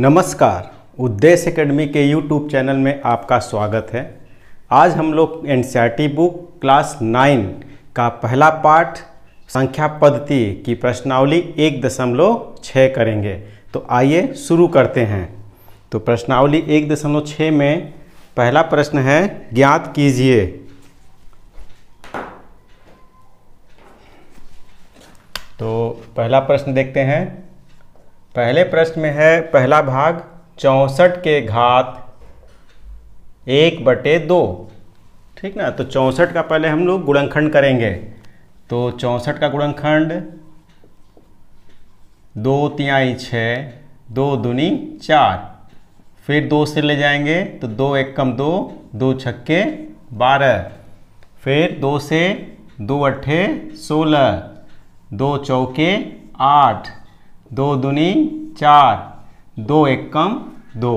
नमस्कार उद्देश्य एकेडमी के यूट्यूब चैनल में आपका स्वागत है आज हम लोग एन बुक क्लास नाइन का पहला पाठ संख्या पद्धति की प्रश्नावली एक दशमलव छः करेंगे तो आइए शुरू करते हैं तो प्रश्नावली एक दशमलव छः में पहला प्रश्न है ज्ञात कीजिए तो पहला प्रश्न देखते हैं पहले प्रश्न में है पहला भाग चौंसठ के घात एक बटे दो ठीक ना तो चौंसठ का पहले हम लोग गुणनखंड करेंगे तो चौंसठ का गुणनखंड दो तिहाई छः दो दुनी चार फिर दो से ले जाएंगे तो दो एक कम दो दो छक्के बारह फिर दो से दो अट्ठे सोलह दो चौके आठ दो दुनी चार दो एक कम दो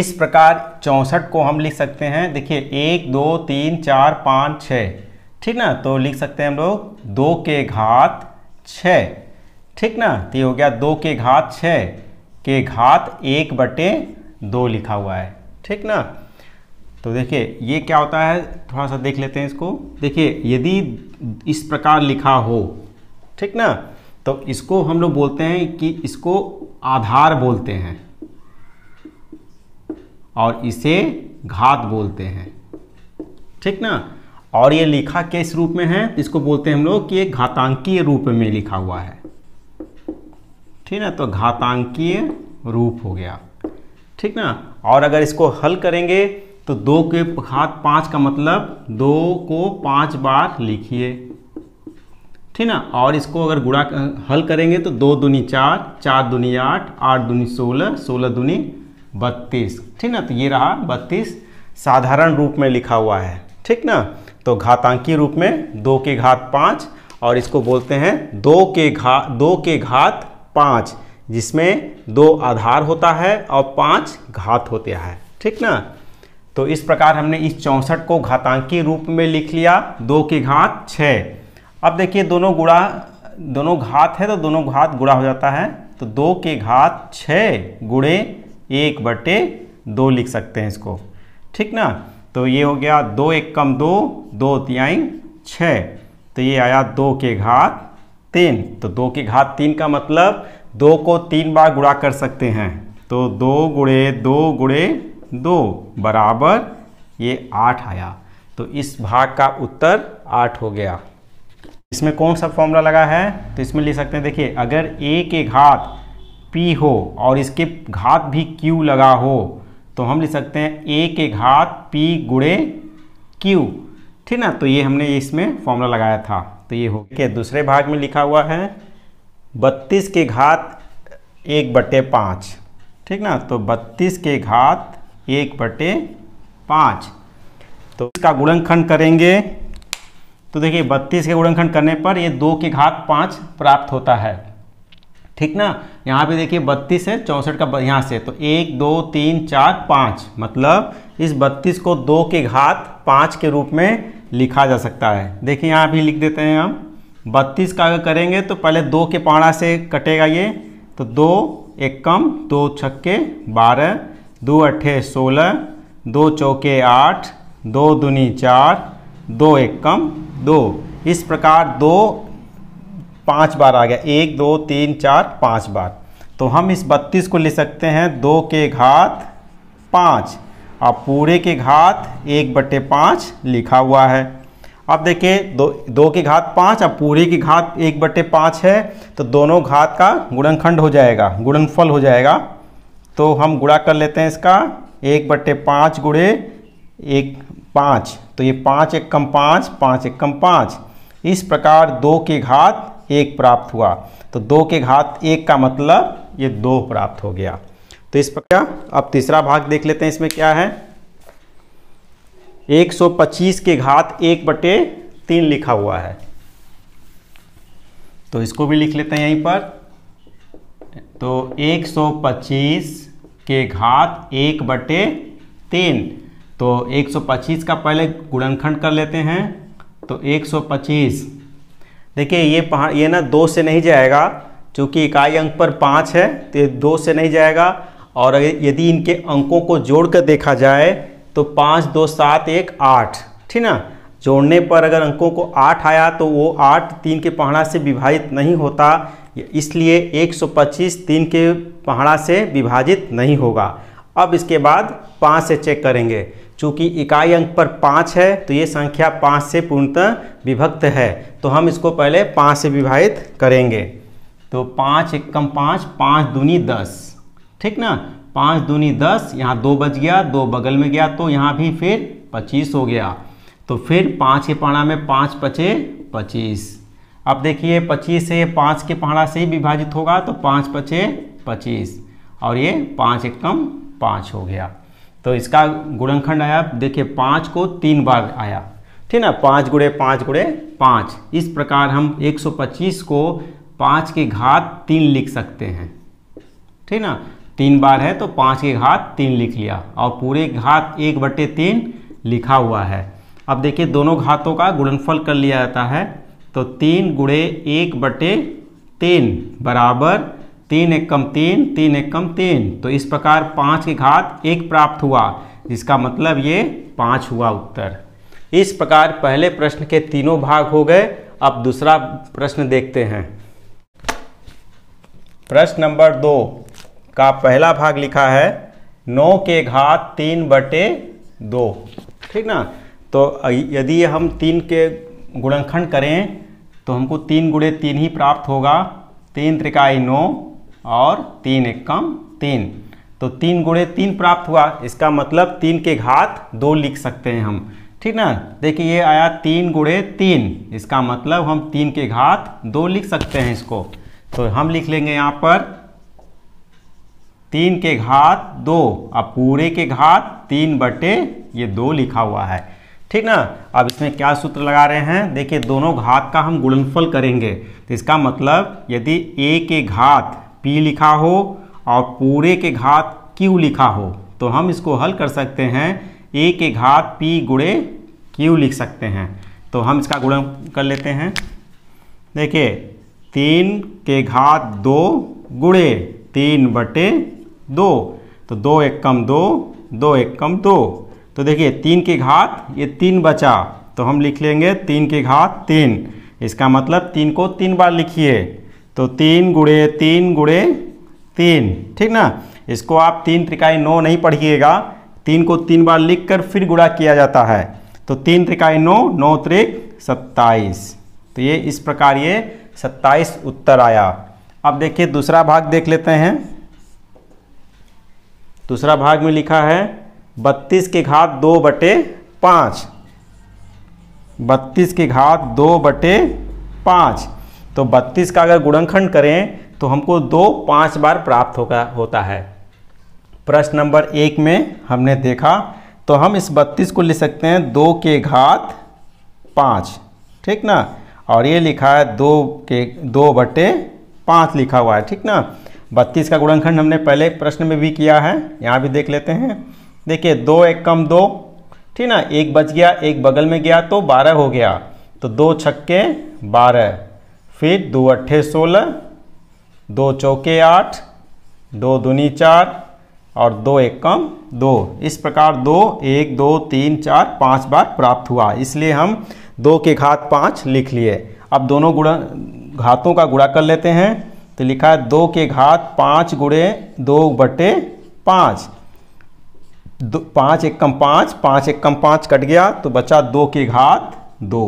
इस प्रकार चौंसठ को हम लिख सकते हैं देखिए एक दो तीन चार पाँच छ ठीक ना तो लिख सकते हैं हम लोग दो के घात छः ठीक ना तो ये हो गया दो के घात छः के घात एक बटे दो लिखा हुआ है ठीक ना तो देखिए ये क्या होता है थोड़ा सा देख लेते हैं इसको देखिए यदि इस प्रकार लिखा हो ठीक ना तो इसको हम लोग बोलते हैं कि इसको आधार बोलते हैं और इसे घात बोलते हैं ठीक ना और ये लिखा किस रूप में है तो इसको बोलते हैं हम लोग कि ये घातांकीय रूप में लिखा हुआ है ठीक ना तो घातांकीय रूप हो गया ठीक ना और अगर इसको हल करेंगे तो दो के घात पांच का मतलब दो को पांच बार लिखिए ठीक ना और इसको अगर गुणा हल करेंगे तो दो दूनी चार चार दूनी आठ आठ दूनी सोलह सोलह दूनी बत्तीस ठीक ना तो ये रहा बत्तीस साधारण रूप में लिखा हुआ है ठीक ना तो घातांकी रूप में दो के घात पाँच और इसको बोलते हैं दो के घात दो के घात पाँच जिसमें दो आधार होता है और पाँच घात होते हैं ठीक ना तो इस प्रकार हमने इस चौंसठ को घातांकी रूप में लिख लिया दो के घात छः अब देखिए दोनों गुड़ा दोनों घात है तो दोनों घात गुड़ा हो जाता है तो दो के घात छः गुड़े एक बटे दो लिख सकते हैं इसको ठीक ना तो ये हो गया दो एक कम दो दो तिहाई छ तो ये आया दो के घात तीन तो दो के घात तीन का मतलब दो को तीन बार गुड़ा कर सकते हैं तो दो गुड़े दो गुड़े दो बराबर ये आठ आया तो इस भाग का उत्तर आठ हो गया इसमें कौन सा फॉर्मूला लगा है तो इसमें लिख सकते हैं देखिए अगर ए के घात पी हो और इसके घात भी क्यू लगा हो तो हम लिख सकते हैं ए के घात पी गुड़े क्यू ठीक ना तो ये हमने इसमें फॉर्मूला लगाया था तो ये हो गया दूसरे भाग में लिखा हुआ है बत्तीस के घात एक बटे पाँच ठीक ना तो बत्तीस के घात एक बटे पाँच तो इसका गुणनखंड करेंगे तो देखिए बत्तीस के गुणनखंड करने पर ये दो के घात पाँच प्राप्त होता है ठीक ना यहाँ पे देखिए बत्तीस है चौंसठ का यहाँ से तो एक दो तीन चार पाँच मतलब इस बत्तीस को दो के घात पाँच के रूप में लिखा जा सकता है देखिए यहाँ भी लिख देते हैं हम बत्तीस का अगर करेंगे तो पहले दो के पाड़ा से कटेगा ये तो दो एक कम दो छक्के बारह दो अट्ठे सोलह दो चौके आठ दो दुनी चार दो एक कम दो इस प्रकार दो पाँच बार आ गया एक दो तीन चार पाँच बार तो हम इस बत्तीस को ले सकते हैं दो के घात पाँच और पूरे के घात एक बटे पाँच लिखा हुआ है अब देखिए दो दो के घात पाँच और पूरे की घात एक बटे पाँच है तो दोनों घात का गुणनखंड हो जाएगा गुणनफल हो जाएगा तो हम गुणा कर लेते हैं इसका एक बटे पाँच गुड़े एक पाँच तो ये पाँच एक कम पाँच पाँच एक कम पाँच इस प्रकार दो के घात एक प्राप्त हुआ तो दो के घात एक का मतलब ये दो प्राप्त हो गया तो इस प्रकार अब तीसरा भाग देख लेते हैं इसमें क्या है 125 के घात एक बटे तीन लिखा हुआ है तो इसको भी लिख लेते हैं यहीं पर तो 125 के घात एक बटे तीन तो 125 का पहले गुणनखंड कर लेते हैं तो 125 देखिए ये पहाड़ ये ना दो से नहीं जाएगा चूँकि इकाई अंक पर पाँच है तो ये दो से नहीं जाएगा और यदि इनके अंकों को जोड़ कर देखा जाए तो पाँच दो सात एक आठ ठीक ना जोड़ने पर अगर अंकों को आठ आया तो वो आठ तीन के पहाड़ा से विभाजित नहीं होता इसलिए 125 तीन के पहाड़ा से विभाजित नहीं होगा अब इसके बाद पाँच से चेक करेंगे चूँकि इकाई अंक पर पाँच है तो ये संख्या पाँच से पूर्णतः विभक्त है तो हम इसको पहले पाँच से विभाजित करेंगे तो पाँच एकम पाँच पाँच दूनी दस ठीक ना पाँच दूनी दस यहाँ दो बज गया दो बगल में गया तो यहाँ भी फिर पच्चीस हो गया तो फिर पाँच के पहाड़ा में पाँच पचे पच्चीस अब देखिए पच्चीस से पाँच के पहाड़ा से ही विभाजित होगा तो पाँच पचे पच्चीस और ये पाँच एक कम पाँच हो गया तो इसका गुणनखंड आया देखिए पाँच को तीन बार आया ठीक ना पाँच गुड़े पाँच गुड़े पाँच इस प्रकार हम 125 को पाँच के घात तीन लिख सकते हैं ठीक ना तीन बार है तो पाँच के घात तीन लिख लिया और पूरे घात एक बटे तीन लिखा हुआ है अब देखिए दोनों घातों का गुणनफल कर लिया जाता है तो तीन गुड़े एक बटे तीन बराबर तीन एक कम तीन तीन एक कम तीन तो इस प्रकार पाँच की घात एक प्राप्त हुआ जिसका मतलब ये पाँच हुआ उत्तर इस प्रकार पहले प्रश्न के तीनों भाग हो गए अब दूसरा प्रश्न देखते हैं प्रश्न नंबर दो का पहला भाग लिखा है नौ के घात तीन बटे दो ठीक ना तो यदि हम तीन के गुणनखंड करें तो हमको तीन गुड़े तीन ही प्राप्त होगा तीन त्रिकाई नौ और तीन एक कम तीन तो तीन गुड़े तीन प्राप्त हुआ इसका मतलब तीन के घात दो लिख सकते हैं हम ठीक ना देखिए ये आया तीन गुड़े तीन इसका मतलब हम तीन के घात दो लिख सकते हैं इसको तो हम लिख लेंगे यहाँ पर तीन के घात दो अब पूरे के घात तीन बटे ये दो लिखा हुआ है ठीक ना अब इसमें क्या सूत्र लगा रहे हैं देखिए दोनों घात का हम गुणनफल करेंगे तो इसका मतलब यदि ए के घात p लिखा हो और पूरे के घात q लिखा हो तो हम इसको हल कर सकते हैं a के घात p गुड़े q लिख सकते हैं तो हम इसका गुणन कर लेते हैं देखिए तीन के घात दो गुड़े तीन बटे दो तो दो एक कम दो दो एक कम दो तो देखिए तीन के घात ये तीन बचा तो हम लिख लेंगे तीन के घात तीन इसका मतलब तीन को तीन बार लिखिए तो तीन गुड़े तीन गुड़े तीन ठीक ना इसको आप तीन त्रिकाई नौ नहीं पढ़िएगा तीन को तीन बार लिख कर फिर गुड़ा किया जाता है तो तीन त्रिकाई नौ नौ त्रिक सत्ताईस तो ये इस प्रकार ये सत्ताईस उत्तर आया अब देखिए दूसरा भाग देख लेते हैं दूसरा भाग में लिखा है बत्तीस के घात दो बटे पाँच बत्तीस के घात दो बटे पाँच तो 32 का अगर गुणनखंड करें तो हमको दो पाँच बार प्राप्त होगा होता है प्रश्न नंबर एक में हमने देखा तो हम इस 32 को लिख सकते हैं दो के घात पाँच ठीक ना और ये लिखा है दो के दो बटे पाँच लिखा हुआ है ठीक ना बत्तीस का गुणनखंड हमने पहले प्रश्न में भी किया है यहाँ भी देख लेते हैं देखिए दो एक कम दो ठीक ना एक बच गया एक बगल में गया तो बारह हो गया तो दो छक्के बारह फिर दो अट्ठे सोलह दो चौके आठ दो दुनी चार और दो एक कम दो इस प्रकार दो एक दो तीन चार पाँच बार प्राप्त हुआ इसलिए हम दो के घात पाँच लिख लिए अब दोनों गुणा घातों का गुणा कर लेते हैं तो लिखा है दो के घात पाँच गुड़े दो बटे पाँच दो पाँच एक कम पाँच पाँच एक कम पाँच कट गया तो बचा दो के घात दो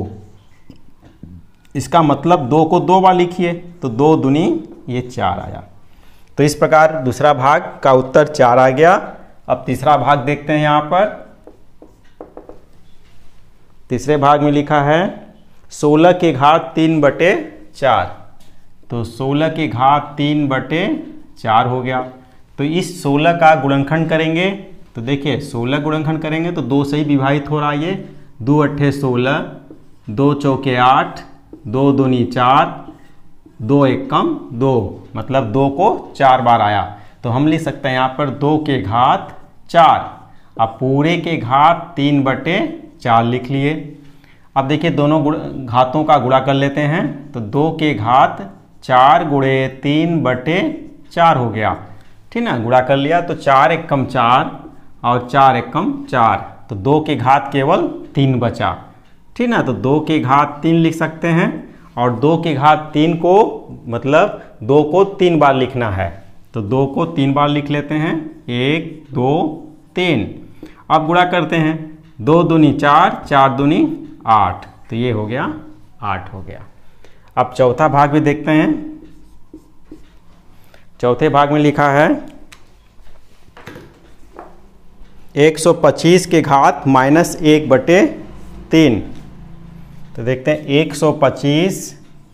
इसका मतलब दो को दो बार लिखिए तो दो दुनी ये चार आया तो इस प्रकार दूसरा भाग का उत्तर चार आ गया अब तीसरा भाग देखते हैं यहाँ पर तीसरे भाग में लिखा है सोलह के घात तीन बटे चार तो सोलह के घात तीन बटे चार हो गया तो इस सोलह का गुणनखंड करेंगे तो देखिए सोलह गुणनखंड करेंगे तो दो से ही विभाजित हो रहा है ये दो अट्ठे सोलह दो चौके आठ दो दूनी चार दो एक कम दो मतलब दो को चार बार आया तो हम लिख सकते हैं यहाँ पर दो के घात चार अब पूरे के घात तीन बटे चार लिख लिए अब देखिए दोनों घातों का गुणा कर लेते हैं तो दो के घात चार गुड़े तीन बटे चार हो गया ठीक ना गुणा कर लिया तो चार एक कम चार और चार एक कम चार तो दो के घात केवल तीन बचा ठीक ना तो दो के घात तीन लिख सकते हैं और दो के घात तीन को मतलब दो को तीन बार लिखना है तो दो को तीन बार लिख लेते हैं एक दो तीन अब गुणा करते हैं दो दूनी चार चार दूनी आठ तो ये हो गया आठ हो गया अब चौथा भाग भी देखते हैं चौथे भाग में लिखा है 125 के घात माइनस एक बटे तीन तो देखते हैं 125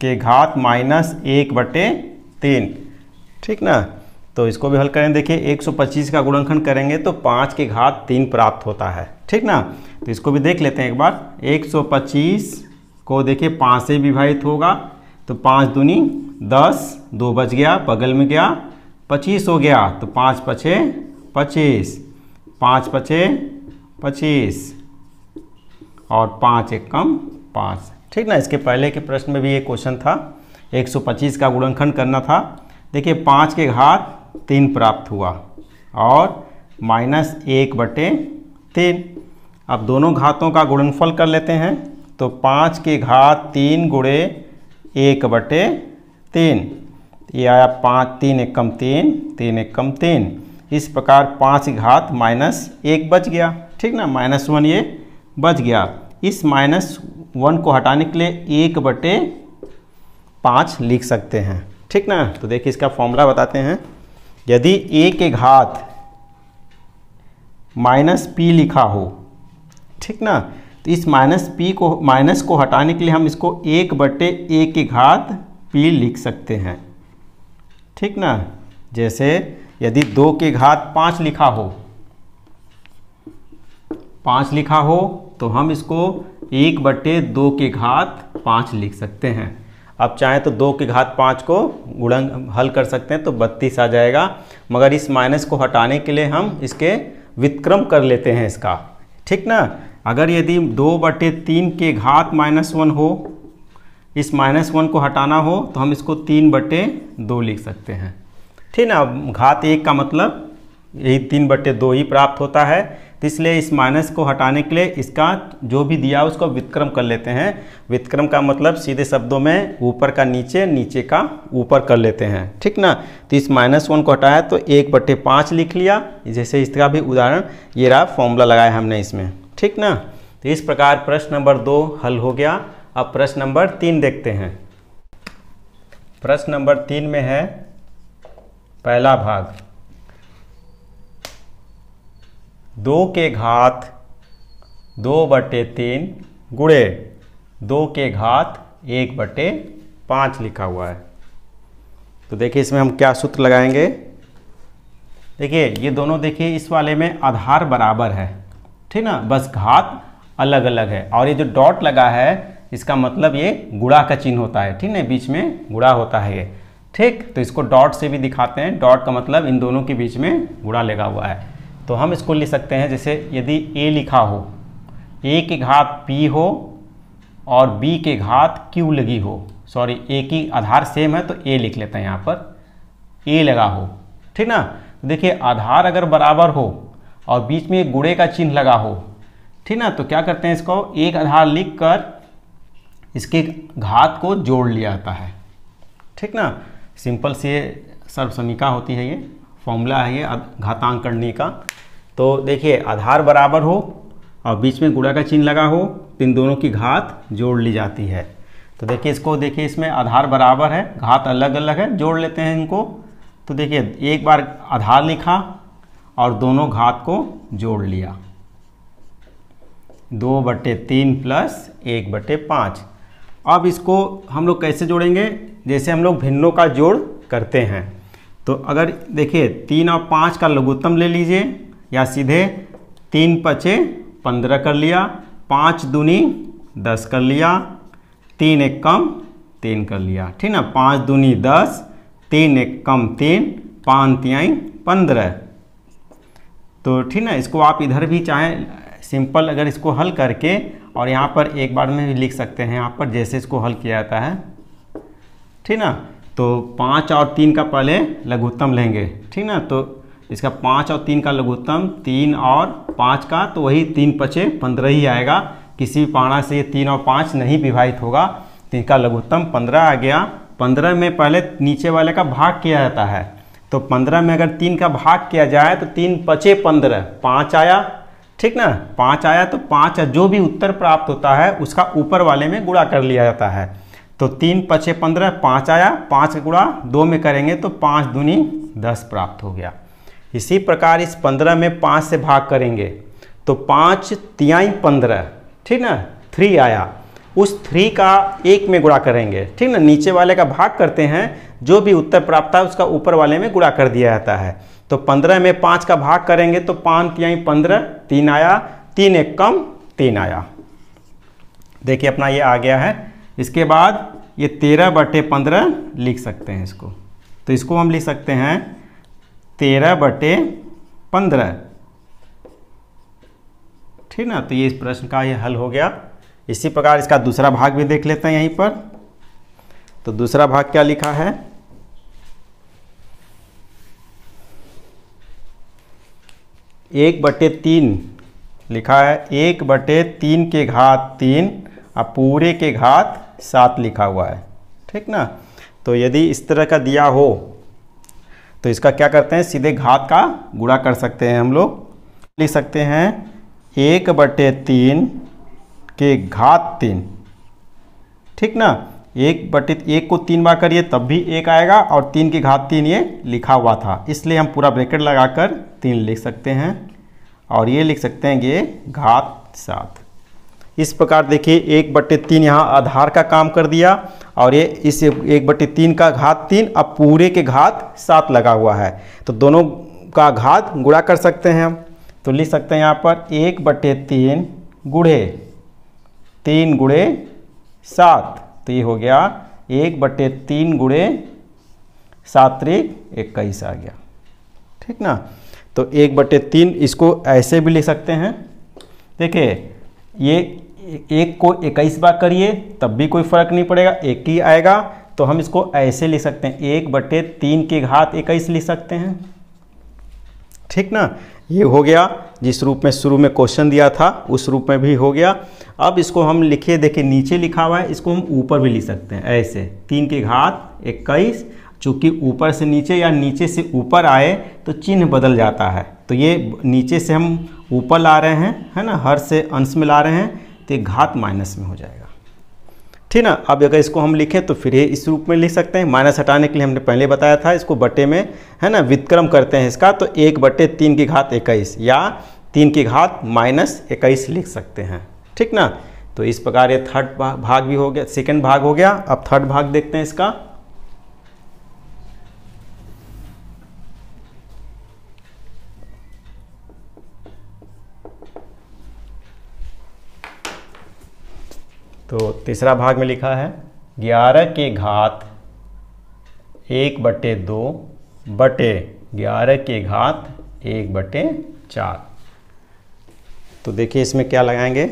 के घात माइनस एक बटे तीन ठीक ना तो इसको भी हल करें देखिए 125 का गुणनखंड करेंगे तो पाँच के घात तीन प्राप्त होता है ठीक ना तो इसको भी देख लेते हैं एक बार 125 को देखिए पाँच से विभाजित होगा तो पाँच दूनी दस दो बज गया बगल में गया पच्चीस हो गया तो पाँच पछे पच्चीस पाँच पछे पच्चीस और पाँच एक कम पाँच ठीक ना इसके पहले के प्रश्न में भी ये क्वेश्चन था 125 का गुणनखंड करना था देखिए पाँच के घात तीन प्राप्त हुआ और माइनस एक बटे तीन अब दोनों घातों का गुणनफल कर लेते हैं तो पाँच के घात तीन गुड़े एक बटे तीन ये आया पाँच तीन एक कम तीन तीन एक कम तीन इस प्रकार पाँच घात माइनस एक बच गया ठीक ना माइनस वन ये बच गया इस माइनस वन को हटाने के लिए एक बटे पाँच लिख सकते हैं ठीक ना तो देखिए इसका फॉर्मूला बताते हैं यदि ए के घात माइनस पी लिखा हो ठीक ना तो इस माइनस पी को माइनस को हटाने के लिए हम इसको एक बटे ए के घात पी लिख सकते हैं ठीक ना जैसे यदि दो के घात पाँच लिखा हो पाँच लिखा हो तो हम इसको एक बट्टे दो के घात पाँच लिख सकते हैं अब चाहें तो दो के घात पाँच को गुणन हल कर सकते हैं तो बत्तीस आ जाएगा मगर इस माइनस को हटाने के लिए हम इसके विक्रम कर लेते हैं इसका ठीक ना अगर यदि दो बटे तीन के घात माइनस वन हो इस माइनस वन को हटाना हो तो हम इसको तीन बटे दो लिख सकते हैं ठीक ना घात एक का मतलब यही तीन बटे दो ही प्राप्त होता है तो इसलिए इस माइनस को हटाने के लिए इसका जो भी दिया उसको वितक्रम कर लेते हैं वितक्रम का मतलब सीधे शब्दों में ऊपर का नीचे नीचे का ऊपर कर लेते हैं ठीक ना तो इस माइनस वन को हटाया तो एक बट्टे पाँच लिख लिया जैसे इसका भी उदाहरण ये रहा फॉर्मूला लगाया हमने इसमें ठीक ना तो इस प्रकार प्रश्न नंबर दो हल हो गया अब प्रश्न नंबर तीन देखते हैं प्रश्न नंबर तीन में है पहला भाग दो के घात दो बटे तीन गुड़े दो के घात एक बटे पाँच लिखा हुआ है तो देखिए इसमें हम क्या सूत्र लगाएंगे देखिए ये दोनों देखिए इस वाले में आधार बराबर है ठीक ना बस घात अलग अलग है और ये जो डॉट लगा है इसका मतलब ये गुड़ा का चिन्ह होता है ठीक ना बीच में गुड़ा होता है ये ठीक तो इसको डॉट से भी दिखाते हैं डॉट का मतलब इन दोनों के बीच में गुड़ा लगा हुआ है तो हम इसको ले सकते हैं जैसे यदि ए लिखा हो ए के घात पी हो और बी के घात क्यू लगी हो सॉरी ए की आधार सेम है तो ए लिख लेते हैं यहाँ पर ए लगा हो ठीक ना तो देखिए आधार अगर बराबर हो और बीच में एक गुड़े का चिन्ह लगा हो ठीक ना तो क्या करते हैं इसको एक आधार लिख कर इसके घात को जोड़ लिया जाता है ठीक ना सिंपल से सर्वसमिका होती है ये फॉर्मूला है ये घातांक करने का तो देखिए आधार बराबर हो और बीच में गुड़ा का चिन्ह लगा हो तो इन दोनों की घात जोड़ ली जाती है तो देखिए इसको देखिए इसमें आधार बराबर है घात अलग अलग है जोड़ लेते हैं इनको तो देखिए एक बार आधार लिखा और दोनों घात को जोड़ लिया दो बटे तीन प्लस एक बटे पाँच अब इसको हम लोग कैसे जोड़ेंगे जैसे हम लोग भिन्नों का जोड़ करते हैं तो अगर देखिए तीन और पाँच का लघुत्तम ले लीजिए या सीधे तीन पचे पंद्रह कर लिया पाँच दूनी दस कर लिया तीन एक कम तीन कर लिया ठीक ना पाँच दूनी दस तीन एक कम तीन पाँच तियाई पंद्रह तो ठीक ना इसको आप इधर भी चाहें सिंपल अगर इसको हल करके और यहाँ पर एक बार में भी लिख सकते हैं यहाँ पर जैसे इसको हल किया जाता है ठीक ना तो पाँच और तीन का पहले लघुत्तम लेंगे ठीक ना तो इसका पाँच और तीन का लघुत्तम तीन और पाँच का तो वही तीन पचे पंद्रह ही आएगा किसी भी पाणा से ये तीन और पाँच नहीं विभाजित होगा तो इसका लघुत्तम पंद्रह आ गया पंद्रह में पहले नीचे वाले का भाग किया जाता है तो पंद्रह में अगर तीन का भाग किया जाए तो तीन पचे पंद्रह पाँच आया ठीक ना पाँच आया तो पाँच जो भी उत्तर प्राप्त होता है उसका ऊपर वाले में गुणा कर लिया जाता है तो तीन पचे पंद्रह पाँच आया पाँच गुड़ा दो में करेंगे तो पाँच दूनी दस प्राप्त हो गया इसी प्रकार इस पंद्रह में पाँच से भाग करेंगे तो पाँच तियाई पंद्रह ठीक ना थ्री आया उस थ्री का एक में गुड़ा करेंगे ठीक ना नीचे वाले का भाग करते हैं जो भी उत्तर प्राप्त है उसका ऊपर वाले में गुड़ा कर दिया जाता है तो पंद्रह में पाँच का भाग करेंगे तो पाँच तियाई पंद्रह तीन आया तीन एक कम तीन आया देखिए अपना ये आ गया है इसके बाद ये तेरह बटे पंद्रह लिख सकते हैं इसको तो इसको हम लिख सकते हैं तेरह बटे पंद्रह ठीक ना तो ये इस प्रश्न का ये हल हो गया इसी प्रकार इसका दूसरा भाग भी देख लेते हैं यहीं पर तो दूसरा भाग क्या लिखा है एक बटे तीन लिखा है एक बटे तीन के घात तीन और पूरे के घात सात लिखा हुआ है ठीक ना तो यदि इस तरह का दिया हो तो इसका क्या करते हैं सीधे घात का गुणा कर सकते हैं हम लोग लिख सकते हैं एक बटे तीन के घात तीन ठीक ना एक बटे एक को तीन बार करिए तब भी एक आएगा और तीन की घात तीन ये लिखा हुआ था इसलिए हम पूरा ब्रैकेट लगाकर तीन लिख सकते हैं और ये लिख सकते हैं ये घात सात इस प्रकार देखिए एक बट्टे तीन यहाँ आधार का काम कर दिया और ये इस एक बट्टे तीन का घात तीन अब पूरे के घात सात लगा हुआ है तो दोनों का घात गुड़ा कर सकते हैं हम तो लिख सकते हैं यहाँ पर एक बट्टे तीन गुढ़े तीन गुड़े सात तो ये हो गया एक बट्टे तीन गुड़े सात त्रिक इक्कीस आ गया ठीक ना तो एक बट्टे तीन इसको ऐसे भी लिख सकते हैं देखिए ये एक को इक्कीस बार करिए तब भी कोई फर्क नहीं पड़ेगा एक ही आएगा तो हम इसको ऐसे लिख सकते हैं एक बटे तीन के घात इक्कीस लिख सकते हैं ठीक ना ये हो गया जिस रूप में शुरू में क्वेश्चन दिया था उस रूप में भी हो गया अब इसको हम लिखे देखिए नीचे लिखा हुआ है इसको हम ऊपर भी लिख सकते हैं ऐसे तीन के घात इक्कीस चूँकि ऊपर से नीचे या नीचे से ऊपर आए तो चिन्ह बदल जाता है तो ये नीचे से हम ऊपर ला रहे हैं है ना हर से अंश में ला रहे हैं तो ये घात माइनस में हो जाएगा ठीक ना अब अगर इसको हम लिखें तो फिर ये इस रूप में लिख सकते हैं माइनस हटाने के लिए हमने पहले बताया था इसको बटे में है ना वितक्रम करते हैं इसका तो एक बटे तीन की घात इक्कीस या तीन की घात माइनस इक्कीस लिख सकते हैं ठीक ना तो इस प्रकार ये थर्ड भाग भी हो गया सेकेंड भाग हो गया अब थर्ड भाग देखते हैं इसका तो तीसरा भाग में लिखा है ग्यारह के घात एक बटे दो बटे ग्यारह के घात एक बटे चार तो देखिए इसमें क्या लगाएंगे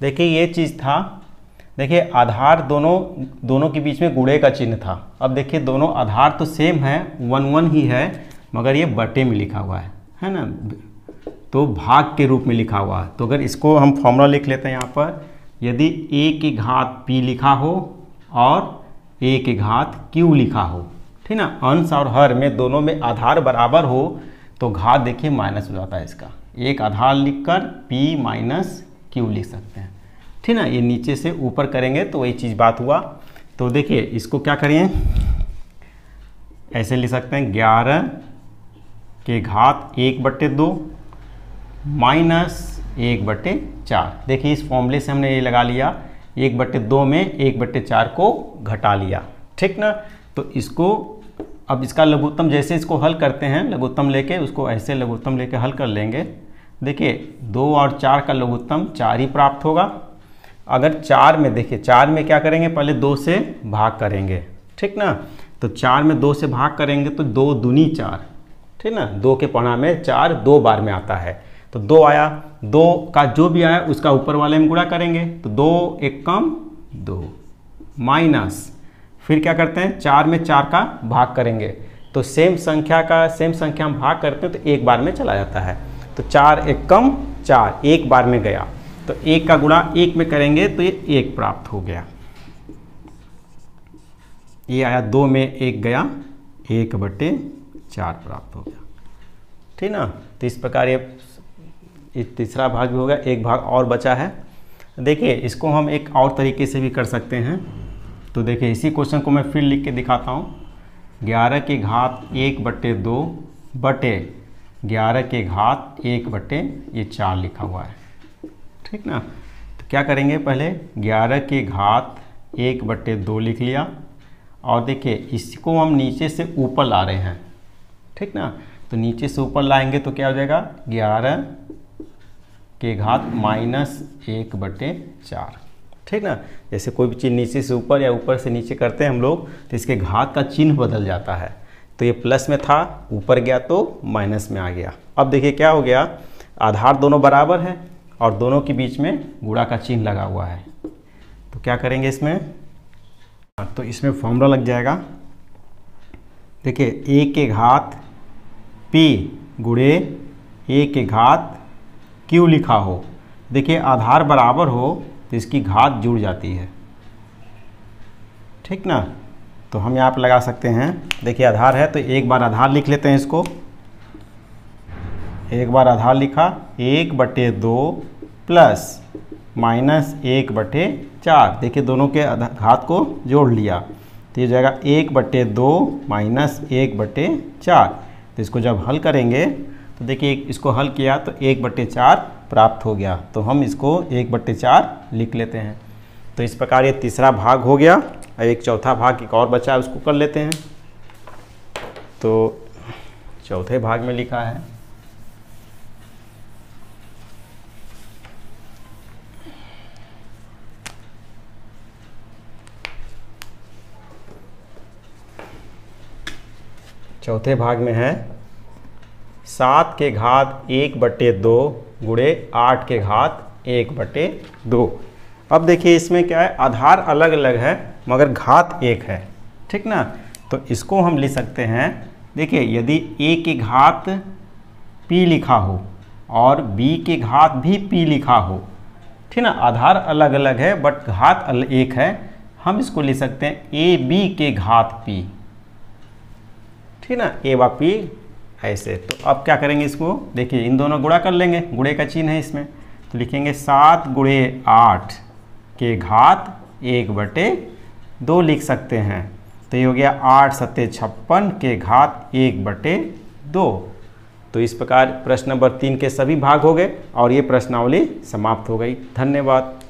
देखिए ये चीज़ था देखिए आधार दोनों दोनों के बीच में गुड़े का चिन्ह था अब देखिए दोनों आधार तो सेम है वन वन ही है मगर ये बटे में लिखा हुआ है है ना तो भाग के रूप में लिखा हुआ तो अगर इसको हम फॉर्मूला लिख लेते हैं यहाँ पर यदि ए की घात पी लिखा हो और ए की घात क्यू लिखा हो ठीक ना अंश और हर में दोनों में आधार बराबर हो तो घात देखिए माइनस हो जाता है इसका एक आधार लिखकर पी माइनस क्यू लिख सकते हैं ठीक ना ये नीचे से ऊपर करेंगे तो वही चीज़ बात हुआ तो देखिए इसको क्या करिए ऐसे लिख सकते हैं ग्यारह के घात एक बट्टे दो माइनस एक बट्टे चार देखिए इस फॉर्मूले से हमने ये लगा लिया एक बट्टे दो में एक बट्टे चार को घटा लिया ठीक ना तो इसको अब इसका लघुत्तम जैसे इसको हल करते हैं लघुत्तम लेके उसको ऐसे लघुत्तम लेके हल कर लेंगे देखिए दो और चार का लघुत्तम चार ही प्राप्त होगा अगर चार में देखिए चार में क्या करेंगे पहले दो से भाग करेंगे ठीक ना तो चार में दो से भाग करेंगे तो दो दूनी चार ठीक ना दो के पढ़ा में चार दो बार में आता है तो दो आया दो का जो भी आया उसका ऊपर वाले में गुणा करेंगे तो दो एक कम दो माइनस फिर क्या करते हैं चार में चार का भाग करेंगे तो सेम संख्या का सेम संख्या हम भाग करते हैं तो एक बार में चला जाता है तो चार एक कम चार एक बार में गया तो एक का गुणा एक में करेंगे तो ये एक प्राप्त हो गया ये आया दो में एक गया एक बटे चार प्राप्त हो गया ठीक ना तो इस प्रकार ये ये तीसरा भाग भी हो गया एक भाग और बचा है देखिए इसको हम एक और तरीके से भी कर सकते हैं तो देखिए इसी क्वेश्चन को मैं फिर लिख के दिखाता हूँ ग्यारह के घात एक बटे दो बटे ग्यारह के घात एक बटे ये चार लिखा हुआ है ठीक ना तो क्या करेंगे पहले ग्यारह के घात एक बटे दो लिख लिया और देखिए इसको हम नीचे से ऊपर ला रहे हैं ठीक ना तो नीचे से ऊपर लाएंगे तो क्या हो जाएगा ग्यारह के घात माइनस एक बटे चार ठीक ना जैसे कोई भी चीज़ नीचे से ऊपर या ऊपर से नीचे करते हैं हम लोग तो इसके घात का चिन्ह बदल जाता है तो ये प्लस में था ऊपर गया तो माइनस में आ गया अब देखिए क्या हो गया आधार दोनों बराबर है और दोनों के बीच में गुड़ा का चिन्ह लगा हुआ है तो क्या करेंगे इसमें तो इसमें फॉर्मूला लग जाएगा देखिए ए के घात पी गुड़े ए के घात क्यू लिखा हो देखिए आधार बराबर हो तो इसकी घात जुड़ जाती है ठीक ना तो हम यहाँ पर लगा सकते हैं देखिए आधार है तो एक बार आधार लिख लेते हैं इसको एक बार आधार लिखा एक बटे दो प्लस माइनस एक बटे चार देखिए दोनों के घात को जोड़ लिया तो ये जाएगा एक बटे दो माइनस एक बटे चार तो इसको जब हल करेंगे तो देखिए इसको हल किया तो एक बट्टे चार प्राप्त हो गया तो हम इसको एक बट्टे चार लिख लेते हैं तो इस प्रकार ये तीसरा भाग हो गया और एक चौथा भाग एक और बचा है उसको कर लेते हैं तो चौथे भाग में लिखा है चौथे भाग में है सात के घात एक बटे दो गुड़े आठ के घात एक बटे दो अब देखिए इसमें क्या है आधार अलग अलग है मगर घात एक है ठीक ना तो इसको हम लिख सकते हैं देखिए यदि ए के घात पी लिखा हो और बी के घात भी पी लिखा हो ठीक ना आधार अलग अलग है बट घात एक है हम इसको लिख सकते हैं ए बी के घात पी ठीक ना ए व पी ऐसे तो अब क्या करेंगे इसको देखिए इन दोनों गुड़ा कर लेंगे गुड़े का चिन्ह है इसमें तो लिखेंगे सात गुड़े आठ के घात एक बटे दो लिख सकते हैं तो ये हो गया आठ सत्य छप्पन के घात एक बटे दो तो इस प्रकार प्रश्न नंबर तीन के सभी भाग हो गए और ये प्रश्नावली समाप्त हो गई धन्यवाद